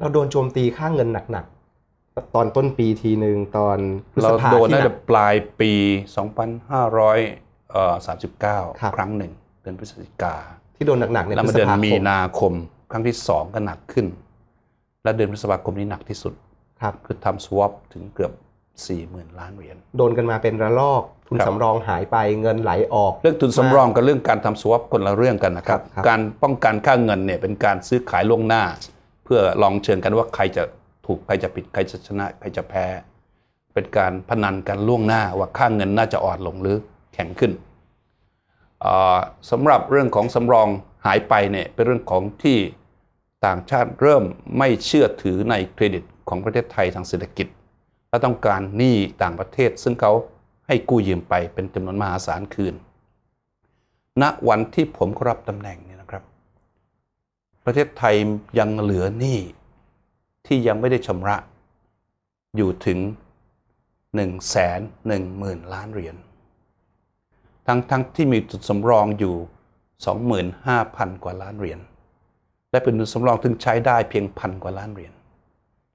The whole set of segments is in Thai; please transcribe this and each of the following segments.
เราโดนโจมตีค่าเงินหนักๆ ตอนต้นปีทีหนึ่งตอน เราโดนน่าจะปลายปี 2539 ครั้งหนึ่ง เดือนพฤศจิกาที่โดนหนักๆเนี่ยแล้วมาเดือนมีนาคมครั้งที่สองก็หนักขึ้น และเดือนพฤษภาคมนี้หนักที่สุดครับคือทำสวอปถึงเกือบ 4 0,000 ล้านเหรียญโดนกันมาเป็นระลอก ทุนสำรองหายไปเงินไหลออก เรื่องทุนสำรองกับเรื่องการทำสวอปคนละเรื่องกันนะครับ การป้องกันค่าเงินเนี่ยเป็นการซื้อขายล่วงหน้าพื่อลองเชิงกันว่าใครจะถูกใครจะผิดใครจะชนะใครจะแพ้เป็นการพนันกันล่วงหน้าว่าค่างเงินน่าจะอ่อนลงหรือแข็งขึ้นสำหรับเรื่องของสำรองหายไปเนี่ยเป็นเรื่องของที่ต่างชาติเริ่มไม่เชื่อถือในเครดิตของประเทศไทยทางเศรษฐกิจและต้องการหนี้ต่างประเทศซึ่งเขาให้กู้ยืมไปเป็นจำนวนมหาศาลคืน ณวันที่ผมรับตำแหน่งเนี่ยประเทศไทยยังเหลือหนี้ที่ยังไม่ได้ชำระอยู่ถึง1 1 0 0 0 0 ล้านเหรียญทั้งทั้งที่มีจุดสำรองอยู่ 25,000กว่าล้านเหรียญและเป็นจุนสำรองถึงใช้ได้เพียงพันกว่าล้านเหรียญ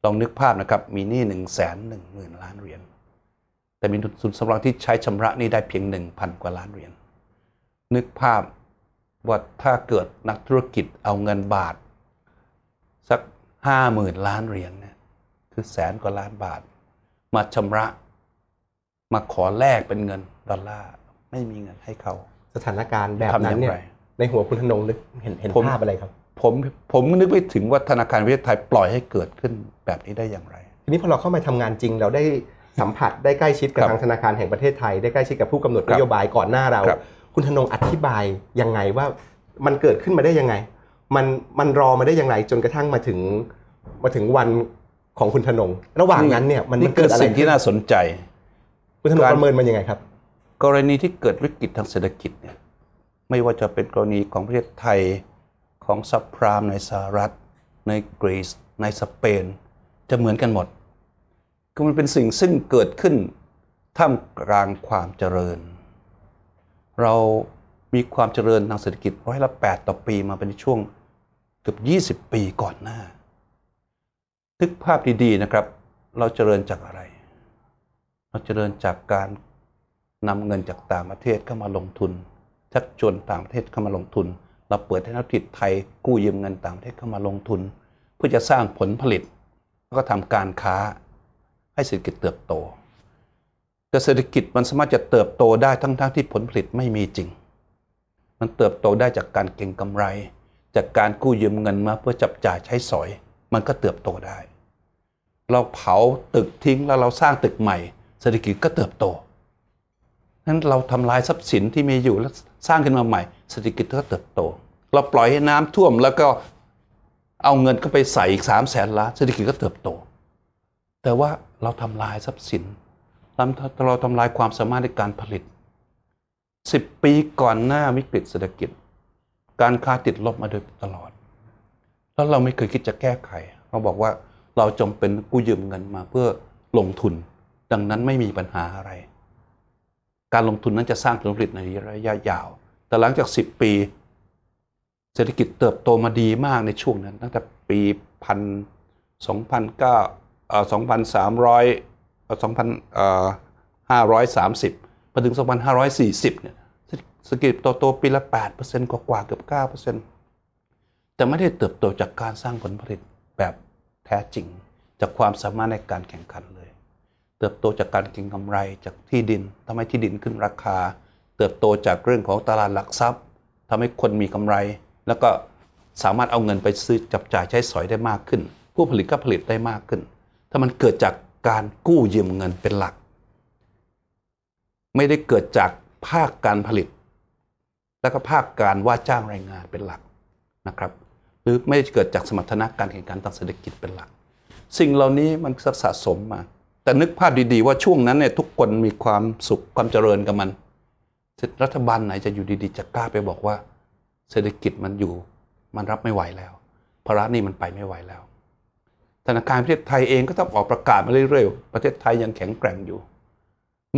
ลองนึกภาพนะครับมีหนี้1 1 0 0 0ล้านเหรียญ แต่มีจุนสำรองที่ใช้ชำระหนี้ได้เพียง 1,000กว่าล้านเหรียญนึกภาพว่าถ้าเกิดนักธุรกิจเอาเงินบาทสักห้าหมื่นล้านเหรียญเนี่ยคือแสนกว่าล้านบาท มาชำระมาขอแลกเป็นเงินดอลลาร์ ไม่มีเงินให้เขา สถานการณ์แบบนั้นเนี่ย ในหัวคุณธนงนึกเห็นเห็นภาพอะไรครับ ผมผมนึกไม่ถึงว่าธนาคารประเทศไทยปล่อยให้เกิดขึ้นแบบนี้ได้อย่างไรทีนี้พอเราเข้ามาทำงานจริง เราได้สัมผัสได้ใกล้ชิดกับทางธนาคารแห่งประเทศไทยได้ใกล้ชิดกับผู้กำหนดนโยบายก่อนหน้าเราคุณธนงอธิบายยังไงว่ามันเกิดขึ้นมาได้ยังไง มันมันรอมาได้ยังไงจนกระทั่งมาถึงมาถึงวันของคุณธนงระหว่างนั้นเนี่ยมันเกิดอะไรสิ่งที่น่าสนใจ คุณธนงประเมินมันยังไงครับ กรณีที่เกิดวิกฤตทางเศรษฐกิจเนี่ยไม่ว่าจะเป็นกรณีของประเทศไทยของซับพรามในสหรัฐ ในกรีซในสเปนจะเหมือนกันหมดคือมันเป็นสิ่งซึ่งเกิดขึ้นท่ามกลางความเจริญเรามีความเจริญทางเศรษฐกิจร้อยละแปดต่อปี มาเป็นช่วงเกือบ20 ปีก่อนหน้าทึกภาพดีๆนะครับ เราเจริญจากอะไร เราเจริญจากการนำเงินจากต่างประเทศเข้ามาลงทุนชักชวนต่างประเทศเข้ามาลงทุน เราเปิดให้นักธุรกิจไทยกู้ยืมเงินต่างประเทศเข้ามาลงทุน เพื่อจะสร้างผลผลิต แล้วก็ทำการค้าให้เศรษฐกิจเติบโตแต่เศรษฐกิจมันสามารถจะเติบโตได้ทั้งๆทที่ผลผลิตไม่มีจริง มันเติบโตได้จากการเก็งกำไร จากการกู้ยืมเงินมาเพื่อจับจ่ายใช้สอย มันก็เติบโตได้ เราเผาตึกทิ้งแล้วเราสร้างตึกใหม่เศรษฐกิจก็เติบโตนั้นเราทำลายทรัพย์สินที่มีอยู่แล้วสร้างขึ้นมาใหม่เศรษฐกิจก็เติบโต เราปล่อยให้น้ำท่วมแล้วก็เอาเงินก็ไปใส่อีกสามแสนล้านเศรษฐกิจก็เติบโต แต่ว่าเราทำลายทรัพย์สินเราทำลายความสามารถในการผลิต 10 ปีก่อนหน้าวิกฤตเศรษฐกิจ การค้าติดลบมาโดยตลอด แล้วเราไม่เคยคิดจะแก้ไขเราบอกว่าเราจำเป็นกู้ยืมเงินมาเพื่อลงทุนดังนั้นไม่มีปัญหาอะไร การลงทุนนั้นจะสร้างผลผลิตในระยะยาว แต่หลังจาก 10 ปีเศรษฐกิจเติบโตมาดีมากในช่วงนั้น ตั้งแต่ปีพันสองพันเก้าสองพันสามร้อย2,530มาถึง 2,540เนี่ยสกิจโตโตปีละ 8%กว่ากว่าเกือบ 9%แต่ไม่ได้เติบโตจากการสร้างผลผลิตแบบแท้จริงจากความสามารถในการแข่งขันเลย เติบโตจากการเก็งกำไรจากที่ดินทำให้ที่ดินขึ้นราคา เติบโตจากเรื่องของตลาดหลักทรัพย์ทำให้คนมีกำไร แล้วก็สามารถเอาเงินไปซื้อจับจ่ายใช้สอยได้มากขึ้น ผู้ผลิตก็ผลิตได้มากขึ้น ถ้ามันเกิดจากการกู้ยืมเงินเป็นหลัก ไม่ได้เกิดจากภาคการผลิต และก็ภาคการว่าจ้างแรงงานเป็นหลักนะครับ หรือไม่ได้เกิดจากสมรรถนะการแข่งขันทางเศรษฐกิจเป็นหลัก สิ่งเหล่านี้มันสะสมมา แต่นึกภาพดีๆว่าช่วงนั้นเนี่ยทุกคนมีความสุขความเจริญกับมัน รัฐบาลไหนจะอยู่ดีๆจะกล้าไปบอกว่า เศรษฐกิจมันอยู่ มันรับไม่ไหวแล้วภาระนี่มันไปไม่ไหวแล้วธนาคารประเทศไทยเองก็ต้องออกประกาศมาเรื่อยๆ ประเทศไทยยังแข็งแกร่งอยู่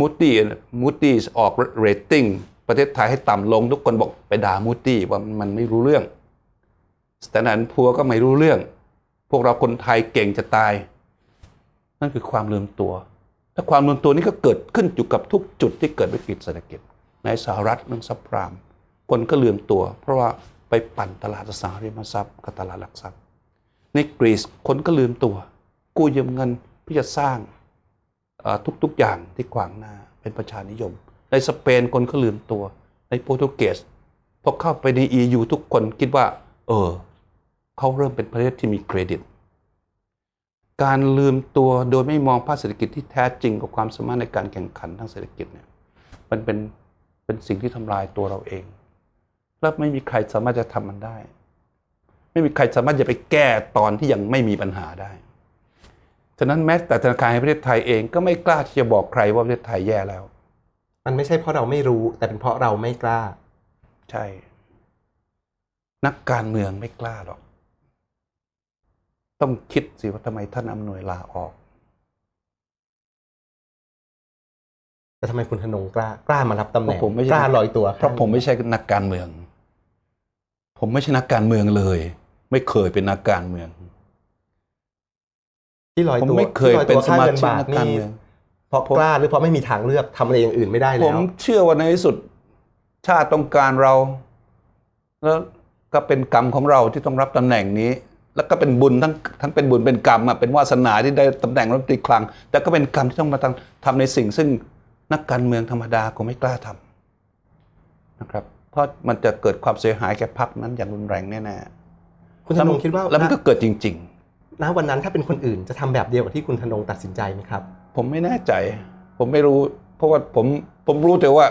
มูตี้มูตี้ออกเรตติ้งประเทศไทยให้ต่ำลงทุกคนบอกไปด่ามูตี้ว่ามันไม่รู้เรื่องสแตนด์พัวก็ไม่รู้เรื่อง พวกเราคนไทยเก่งจะตาย นั่นคือความลืมตัวและความลืมตัวนี้ก็เกิดขึ้นอยู่กับทุกจุดที่เกิดวิกฤตเศรษฐกิจ ในสหรัฐเรื่องซับพรามคนก็ลืมตัว เพราะว่าไปปั่นตลาดสังหาริมทรัพย์กับตลาดหลักทรัพย์ในกรีซคนก็ลืมตัว กู้ยืมเงินเพื่อจะสร้างทุก ๆ อย่างที่ขวางหน้าเป็นประชานิยม ในสเปนคนก็ลืมตัวในโปรตุเกสพอเข้าไปในอูทุกคนคิดว่า เออเขาเริ่มเป็นประเทศที่มีเครดิตการลืมตัวโดยไม่มองภาคเศรษฐกิจที่แท้จริงกับความสามารถในการแข่งขันทางเศรษฐกิจเนี่ยมันเป็นเป็นสิ่งที่ทำลายตัวเราเอง และไม่มีใครสามารถจะทำมันได้ไม่มีใครสามารถจะไปแก้ตอนที่ยังไม่มีปัญหาได้ ฉะนั้นแม้แต่ธนาคารแห่งประเทศไทยเองก็ไม่กล้าที่จะบอกใครว่าประเทศไทยแย่แล้ว มันไม่ใช่เพราะเราไม่รู้ แต่เป็นเพราะเราไม่กล้า ใช่ นักการเมืองไม่กล้าหรอก ต้องคิดสิว่าทำไมท่านอำนวยลาออกแต่ทำไมคุณธนงกล้ากล้ามารับตำแหน่งกล้าลอยตัว เพราะผมไม่ใช่นักการเมืองผมไม่ใช่นักการเมืองเลย ไม่เคยเป็นนักการเมือง ที่ลอยตัวผมไม่เคยเป็นสมาชิกนักการเมืองเพราะกล้าหรือเพราะไม่มีทางเลือกทำอะไรอย่างอื่นไม่ได้แล้วผมเชื่อว่าในที่สุด ชาติต้องการเราแล้วก็เป็นกรรมของเราที่ต้องรับตำแหน่งนี้ แล้วก็เป็นบุญทั้งทั้งเป็นบุญเป็นกรรมอ่ะเป็นวาสนาที่ได้ตำแหน่งรัฐมนตรีคลัง แต่ก็เป็นกรรมที่ต้องมาทำทำในสิ่ง ซึ่งนักการเมืองธรรมดาก็ไม่กล้าทำนะครับราะมันจะเกิดความเสียหายแก่พรรคนั้นอย่างรุนแรงแน่ๆ คุณธนงคิดว่า แล้วมันก็เกิดจริงๆ ณวันนั้นถ้าเป็นคนอื่นจะทำแบบเดียวกับที่คุณธนงตัดสินใจไหมครับ ผมไม่แน่ใจ ผมไม่รู้ เพราะว่าผมผมรู้แต่ว่า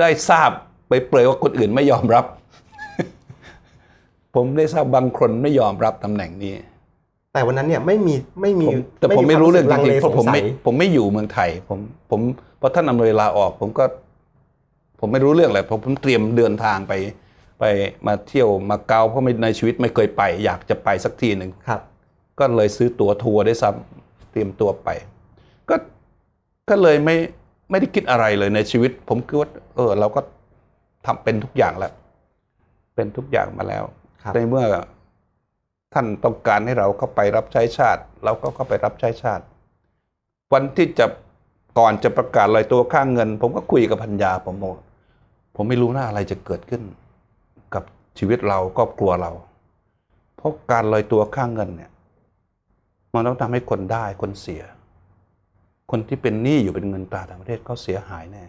ได้ทราบไปเปรยว่าคนอื่นไม่ยอมรับ ผมได้ทราบบางคนไม่ยอมรับตำแหน่งนี้ แต่วันนั้นเนี่ยไม่มีไม่มีแต่ผมไม่รู้เรื่องจริงๆเพราะผมไม่ผมไม่อยู่เมืองไทย ผมผมพอท่านอำนวยลาออก ผมก็ผมไม่รู้เรื่องเลยเพราะผมเตรียมเดินทางไป ไปมาเที่ยวมาเกาเพราะในชีวิตไม่เคยไป อยากจะไปสักทีหนึ่งครับก็เลยซื้อตั๋วทัวร์ได้ซ้ำเตรียมตัวไป ก็ก็เลยไม่ไม่ได้คิดอะไรเลยในชีวิต ผมคิดว่า เออเราก็ทำเป็นทุกอย่างแล้ว เป็นทุกอย่างมาแล้วในเมื่อท่านต้องการให้เราเข้าไปรับใช้ชาติเราก็เข้าไปรับใช้ชาติ วันที่จะก่อนจะประกาศลอยตัวข้างเงิน ผมก็คุยกับพัญญาผมบอกผมไม่รู้นะอะไรจะเกิดขึ้น กับชีวิตเราครอบครัวเราเพราะการลอยตัวค่างเงินเนี่ยมันต้องทำให้คนได้คนเสีย คนที่เป็นหนี้อยู่เป็นเงินตราต่างประเทศเขาเสียหายแน่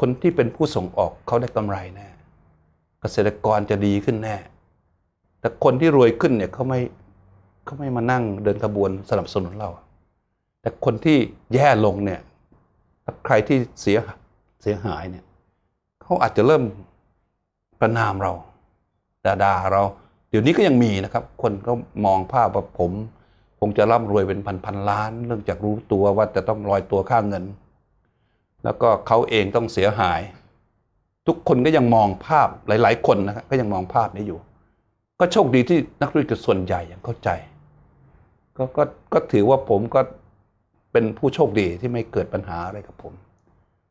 คนที่เป็นผู้ส่งออกเขาได้กำไรแน่เกษตรกรจะดีขึ้นแน่ แต่คนที่รวยขึ้นเนี่ยเขาไม่เขาไม่มานั่งเดินขบวนสนับสนุนเรา แต่คนที่แย่ลงเนี่ยใครที่เสียเสียหายเนี่ยเขาอาจจะเริ่มประนามเราด่าเราเดี๋ยวนี้ก็ยังมีนะครับ คนก็มองภาพว่าผมคงจะร่ำรวยเป็นพันพันล้าน เนื่องจากรู้ตัวว่าจะต้องลอยตัวค่าเงิน แล้วก็เขาเองต้องเสียหาย ทุกคนก็ยังมองภาพหลาย ๆ คนนะครับก็ยังมองภาพนี้อยู่ ก็โชคดีที่นักธุรกิจส่วนใหญ่ยังเข้าใจก็ก็ก็ถือว่าผมก็เป็นผู้โชคดีที่ไม่เกิดปัญหาอะไรกับผม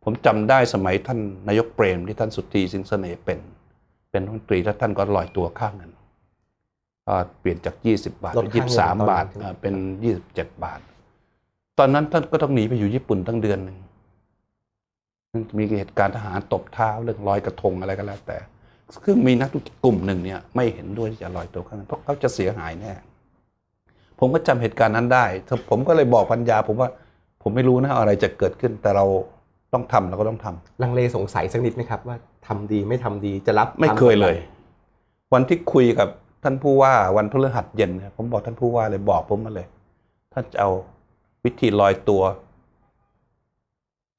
ผมจำได้สมัยท่าน นายกเปรมที่ท่านสุธีสิงเสน่ห์เป็น เป็นรัฐมนตรีแล้วท่านก็ลอยตัวข้านั้นเปลี่ยนจาก 20 บาทเป็น23บาทเป็น 27 บาท ตอนนั้นท่านก็ต้องหนีไปอยู่ญี่ปุ่นตั้งเดือนหนึ่งมีเหตุการณ์ทหารตบเท้าเรื่องลอยกระทงอะไรก็แล้ว แต่ ซึ่งมีนักธุรกิจกลุ่มหนึ่งเนี่ย ไม่เห็นด้วยที่จะลอยตัวข้างนนั้เพราะเขาจะเสียหายแน่ผมก็จำเหตุการณ์นั้นได้ ผมก็เลยบอกพัญญา ผมว่าผมไม่รู้นะ อะไรจะเกิดขึ้นแต่เราต้องทำเราก็ต้องทำลังเลสงสัยสักนิดไหมครับ ว่าทำดีไม่ทำดีจะรับไม่เคยเลย วันที่คุยกับ ท่านผู้ว่าวันพฤหัสเย็นนผมบอกท่านผู้ว่าเลยบอกผมมาเลยท่านจะเอาวิธีลอยตัว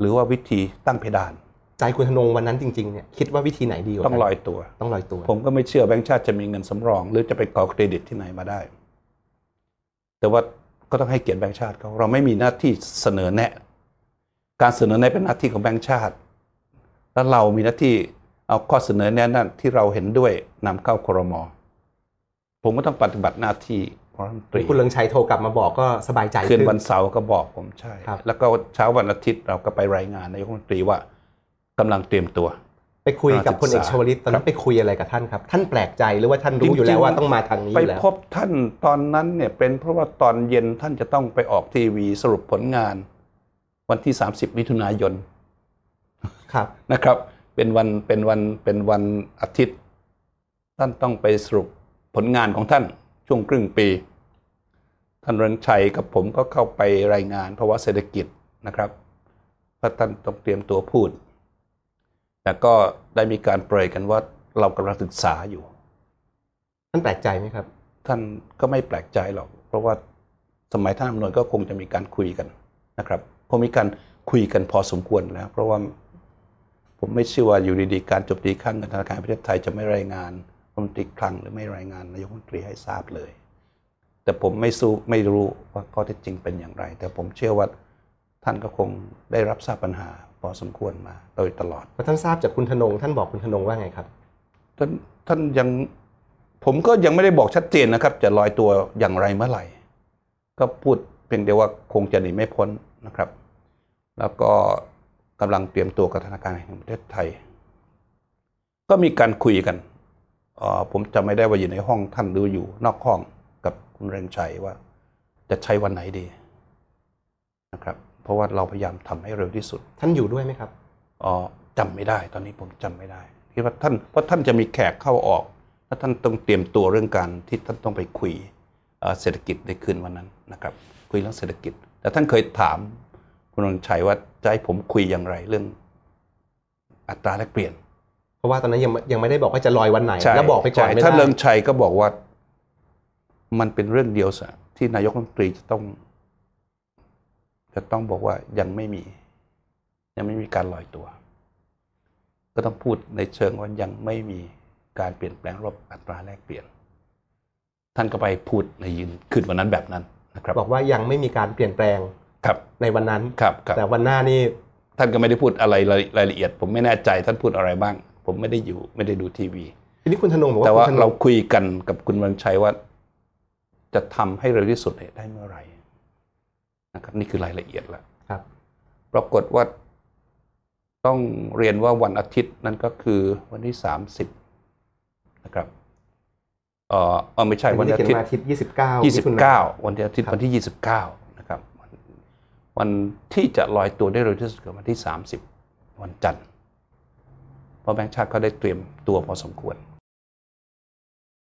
หรือว่าวิธีตั้งเพดานใจคุณธนงวันนั้นจริงๆเนี่ยคิดว่าวิธีไหนดีกว่าต้องลอยตัว ต้องลอยตัว ผมก็ไม่เชื่อแบงค์ชาติจะมีเงินสำรอง หรือจะไปขอเครดิตที่ไหนมาได้ แต่ว่าก็ต้องให้เกียรติแบงค์ชาติเขาเราไม่มีหน้าที่เสนอแนะการเสนอแนะเป็นหน้าที่ของแบงค์ชาติ แล้วเรามีหน้าที่เอาข้อเสนอแนะนั้นที่เราเห็นด้วยนำเข้าครม ผมก็ต้องปฏิบัติหน้าที่ของรัฐมนตรีคุณเลิงชัยโทรกลับมาบอกก็สบายใจขึ้นวันเสาร์ก็บอกผมใช่ แล้วก็เช้าวันอาทิตย์เราก็ไปรายงานนายกรัฐมนตรีว่า กำลังเตรียมตัว ไปคุยกับพลเอกชวลิตตอนนั้นไปคุยอะไรกับท่านครับ ท่านแปลกใจหรือว่าท่านรู้อยู่แล้วว่าต้องมาทางนี้แล้ว ไปพบท่านตอนนั้นเนี่ยเป็นเพราะว่าตอนเย็นท่านจะต้องไปออกทีวีสรุปผลงานวันที่ 30มิถุนายน ครับ นะครับ เป็นวัน เป็นวัน เป็นวันอาทิตย์ ท่านต้องไปสรุปผลงานของท่านช่วงครึ่งปี ท่านรันชัย กับผมก็เข้าไปรายงานภาวะเศรษฐกิจนะครับเพราะท่านต้องเตรียมตัวพูด แต่ก็ได้มีการเปรยกันว่าเรากำลังศึกษาอยู่ ท่านแปลกใจไหมครับ ท่านก็ไม่แปลกใจหรอก เพราะว่าสมัยท่านอำนวยก็คงจะมีการคุยกันนะครับผมมีการคุยกันพอสมควรแล้ว เพราะว่าผมไม่เชื่อว่าอยู่ดีๆการจบดีขั้างธนาคารประเทศไทยจะไม่รายงานรัฐมนตรีคลังหรือไม่รายงานนายกรัฐมนตรีให้ทราบเลย แต่ผมไม่สู้ไม่รู้ว่าข้อเท็จจริงเป็นอย่างไร แต่ผมเชื่อว่าท่านก็คงได้รับทราบปัญหา พอสมควรมา โดยตลอดท่านทราบจากคุณธนงท่านบอกคุณธนงว่าไงครับ ท่านท่านยังผมก็ยังไม่ได้บอกชัดเจนนะครับจะลอยตัวอย่างไรเมื่อไหร่ ก็พูดเพียงเดียวว่าคงจะหนีไม่พ้นนะครับแล้วก็กำลังเตรียมตัวกับธนาคารแห่งประเทศไทย ก็มีการคุยกันผมจะไม่ได้ว่าอยู่ในห้องท่านหรืออยู่ นอกห้องกับคุณเรงชัยว่าจะใช้วันไหนดีนะครับเพราะว่าเราพยายามทำให้เร็วที่สุด ท่านอยู่ด้วยไหมครับอ๋อจำไม่ได้ตอนนี้ผมจำไม่ได้คิดว่าท่านเพราะท่านจะมีแขกเข้าออกแล้วท่านต้องเตรียมตัวเรื่องการที่ท่านต้องไปคุยเศรษฐกิจในคืนวันนั้นนะครับคุยเรื่องเศรษฐกิจแต่ท่านเคยถาม คุณนนชัยว่าจะให้ผมคุยอย่างไร เรื่อง อัตราแลกเปลี่ยน เพราะว่าตอนนั้นยังยังไม่ได้บอกว่าจะลอยวันไหนแล้วบอกไปก่อนไม่ได้ท่านเลิงชัยก็บอกว่า มันเป็นเรื่องเดียวสที่นายกรัฐมนตรีจะต้อง จะต้องบอกว่ายังไม่มี ยังไม่มีการลอยตัว ก็ต้องพูดในเชิงว่ายังไม่มีการเปลี่ยนแปลงรอบอัตราแลกเปลี่ยน ท่านก็ไปพูดในยืนขึ้นวันนั้นแบบนั้นบอกว่ายังไม่มีการเปลี่ยนแปลงในวันนั้นแต่วันหน้านี่ท่านก็ไม่ได้พูดอะไรรายละเอียด ผมไม่แน่ใจ ท่านพูดอะไรบ้าง ผมไม่ได้อยู่ ไม่ได้ดูทีวีทีนี้คุณธนงบอกว่าแต่ว่าเราคุยกันกับคุณวันชัยว่า จะทำให้เร็วที่สุดได้เมื่อไหร่นะครับ นี่คือรายละเอียดแล้วครับปรากฏว่า ต้องเรียนว่าวันอาทิตย์นั่นก็คือวันที่สามสิบนะครับเอออไม่ใช่วันอาทิตย์ทยยี่สิบเก้ายี่สิบเก้าวันอาทิตย์วันที่ยี่สิบเก้านะครับวันที่จะลอยตัวได้เร็วที่สุดคือวันที่สามสิบวันจันทร์เพราะแบงค์ชาติเขาได้เตรียมตัวพอสมควร